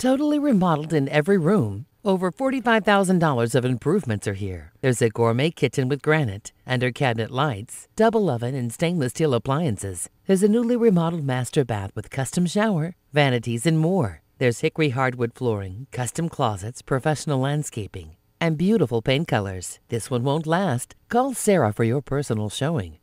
Totally remodeled in every room, over $45,000 of improvements are here. There's a gourmet kitchen with granite, under cabinet lights, double oven, and stainless steel appliances. There's a newly remodeled master bath with custom shower, vanities, and more. There's hickory hardwood flooring, custom closets, professional landscaping, and beautiful paint colors. This one won't last. Call Sarah for your personal showing.